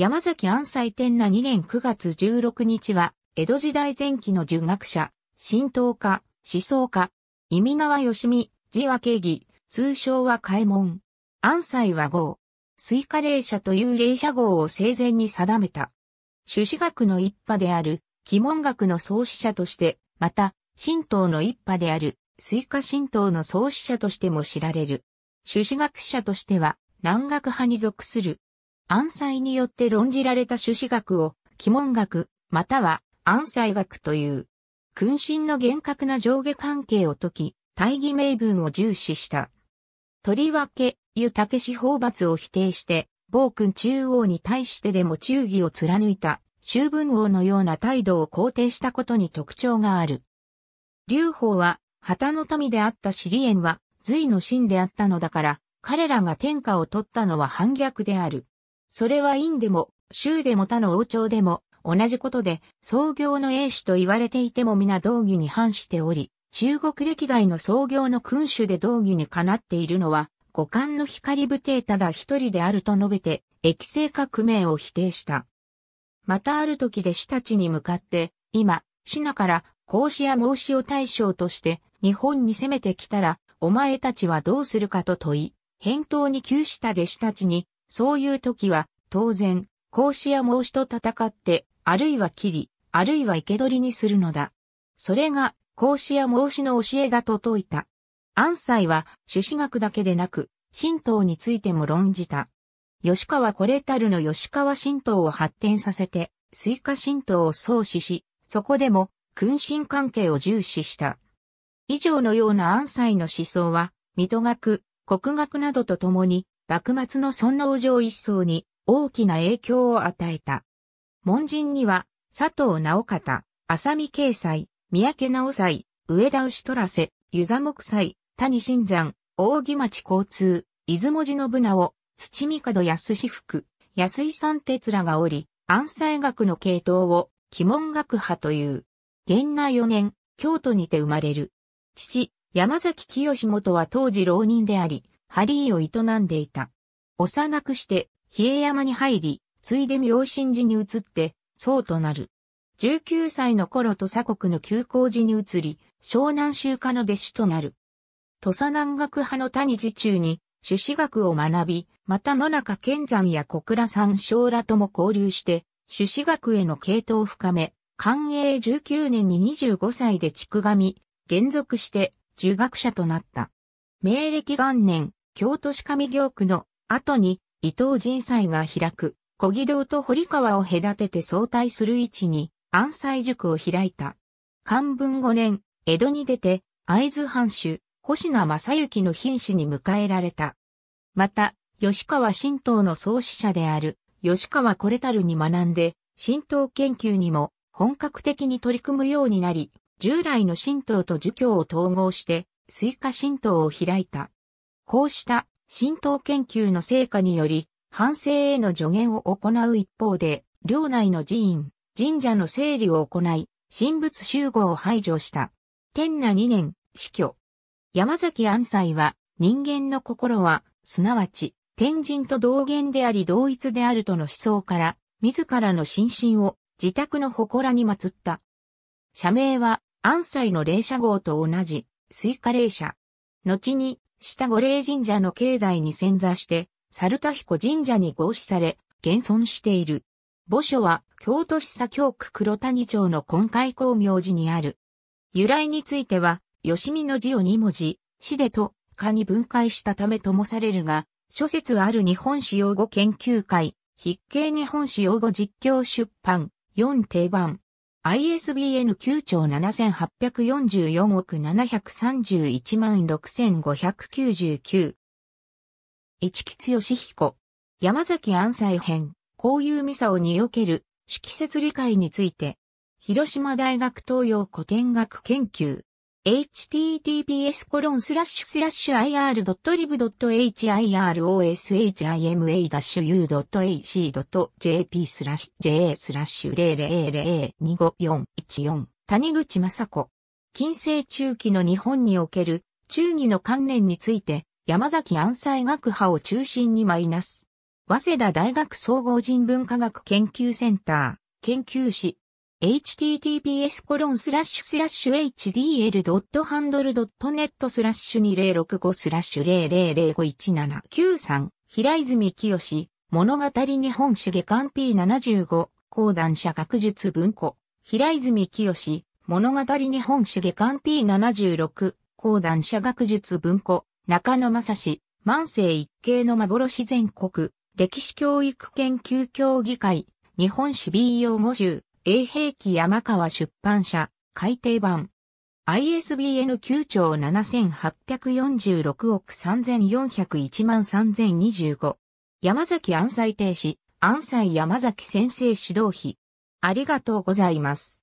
山崎安西天那2年9月16日は、江戸時代前期の儒学者、神道家、思想家、意味川義美、字は敬義、通称は開門。安西は号。水化霊社という霊社号を生前に定めた。朱子学の一派である、鬼門学の創始者として、また、神道の一派である、水化神道の創始者としても知られる。朱子学者としては、南学派に属する。安西によって論じられた朱子学を、鬼門学、または安西学という。君臣の厳格な上下関係を解き、大義名分を重視した。とりわけ、湯武士法罰を否定して、暴君中央に対してでも忠義を貫いた、周文王のような態度を肯定したことに特徴がある。劉邦は、旗の民であったリエンは、隋の臣であったのだから、彼らが天下を取ったのは反逆である。それは院でも、州でも他の王朝でも、同じことで、創業の英主と言われていても皆道義に反しており、中国歴代の創業の君主で道義にかなっているのは、五感の光武帝ただ一人であると述べて、液性革命を否定した。またある時弟子たちに向かって、今、シナから孔子や孟子を対象として日本に攻めてきたら、お前たちはどうするかと問い、返答に窮した弟子たちに、そういう時は、当然、孔子や孟子と戦って、あるいは切り、あるいは生け捕りにするのだ。それが、孔子や孟子の教えだと説いた。安西は、朱子学だけでなく、神道についても論じた。吉川これたるの吉川神道を発展させて、水化神道を創始し、そこでも、君臣関係を重視した。以上のような安西の思想は、水戸学、国学などとともに、幕末の尊王上一層に大きな影響を与えた。門人には、佐藤直方、浅見慶斎、三宅直斎、上田牛虎瀬、湯座木斎、谷新山、大木町交通、出雲寺信直、土見門安志福、安井三哲らがおり、安西学の系統を、鬼門学派という。元内4年、京都にて生まれる。父、山崎清元は当時浪人であり、ハリーを営んでいた。幼くして、比叡山に入り、ついで明神寺に移って、僧となる。19歳の頃土佐国の旧光寺に移り、湘南宗家の弟子となる。土佐南学派の谷寺中に、朱子学を学び、また野中健山や小倉山椒らとも交流して、朱子学への系統を深め、寛永19年に25歳で築上、現属して、儒学者となった。明暦元年、京都市上京区の後に伊藤人祭が開く、小木堂と堀川を隔てて相対する位置に安西塾を開いた。漢文5年、江戸に出て、会津藩主、星名正幸の品種に迎えられた。また、吉川神道の創始者である、吉川これたるに学んで、神道研究にも本格的に取り組むようになり、従来の神道と儒教を統合して、追加神道を開いた。こうした浸透研究の成果により、反省への助言を行う一方で、領内の寺院、神社の整理を行い、神仏集合を排除した。天那2年、死去。山崎安西は、人間の心は、すなわち、天人と同源であり同一であるとの思想から、自らの心身を自宅の祠に祀った。社名は、安斎の霊社号と同じ、水化霊社。後に、下五霊神社の境内に潜座して、猿田彦神社に合祀され、現存している。墓所は、京都市左京区黒谷町の根回光明寺にある。由来については、吉見の字を二文字、死でと、かに分解したためともされるが、諸説ある日本史用語研究会、筆形日本史用語実況出版、4定番、ISBN 9兆7844億731万6599。市吉吉彦。山崎安西編、こういうミサオにおける、色節理解について、広島大学東洋古典学研究、https://ir.lib.hiroshima-u.ac.jp スラッシュ ja スラッシュ0002541 4谷口雅子。近世中期の日本における中義の観念について山崎安西学派を中心にマイナス。早稲田大学総合人文科学研究センター研究士 https コロンスラッシュスラッシュ hdl.handle.net スラッシュ2065スラッシュ000519793平泉清物語日本主下巻 P75 講談社学術文庫平泉清物語日本主下巻 P76 講談社学術文庫中野正史万世一系の幻全国歴史教育研究協議会日本史 B 用語集英兵器山川出版社、改訂版。ISBN 9兆7846億3401万3025。山崎安西停止、安西山崎先生指導費。ありがとうございます。